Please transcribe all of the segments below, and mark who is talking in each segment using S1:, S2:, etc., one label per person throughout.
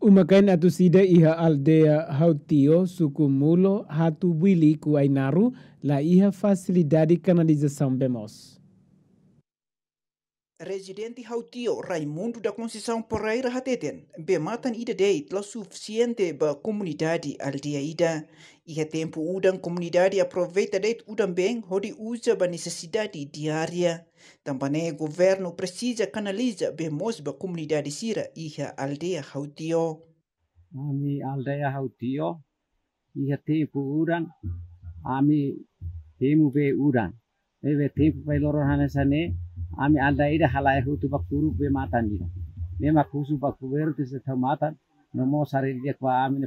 S1: Umakain atu sida iha aldea hautio suku mulo hatu wili kuainaru la iha fasilidadi canalização bemos.
S2: Residente Hautio Raimundo da Conceição Pereira Hateten bematan ida la suficiente ba comunidade ida. Iha e tempo udan comunidade aproveita deit udan ben hodi uja ba necessidade diária. Tambane governo precisa canaliza bemos ba comunidade sira iha aldea
S1: Hautio. Ami aldea Hautio, iha tempo udan ami temu be udan. Ebe tempo vai lorohanasane ami anda ida halai hutu bakuru be matan dina nema kusu kuberu tisa tau matan nomo sari dia kwa ami ne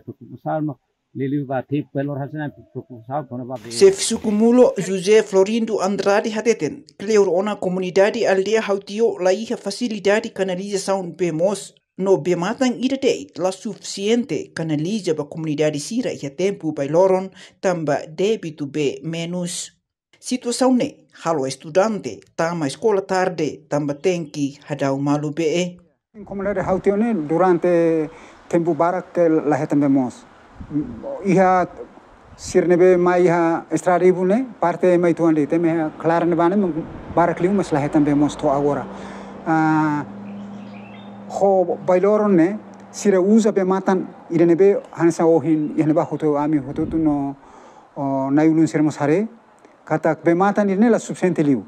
S1: Sef
S2: suku mulo juze Florindo Andrade Hateten, kleur ona komunidadi aldea hautio laiha hija facilidade be bemos no be ida irate la suficiente canaliza ba komunidadi sira tempu tempo bailoron tamba debitu be menus Situação ne, halo estudante, tama escola
S3: tarde, tamba tenki, hadau malu be. Como le hautio ne, durante tempo barak ke lahe tambe mos. Iha sirnebe ma iha estraribu ne, parte mai tuan dite, me clara ne bane, barak liu mas lahe tambe to agora. Ah, ho bailoron ne, sira uza be matan, irenebe hansa ohin, ihaneba hoto ami hoto tu no, na yulun sirmos hare, Katak be matan irne la subsente liu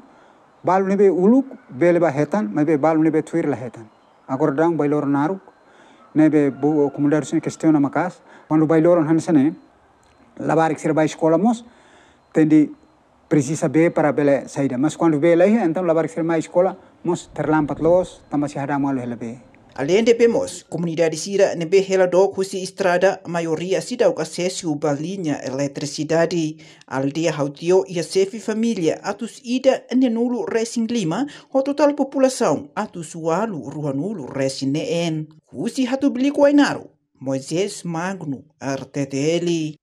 S3: bal ne be uluk bele ba hetan ma be bal nebe be tuir la hetan agor dang bailor naruk ne be bu kumudar sin kestiona makas pandu bailor han sene labarik sir bai mos, tendi precisa be para bela saida mas quando be la entah labarik sir mai escola mos terlampat los sih ada alu lebe Além de Pemos, comunidade
S2: Sira nebe helado Cusi estrada maioria sida acesso sesiu balinha eletricidade. Aldeia e ia sefi família atus ida nenulu resin lima o total população atus walu Ruanulo resin neen. Kusi hatu biliku ainaro Moisés Magno, Arteteli.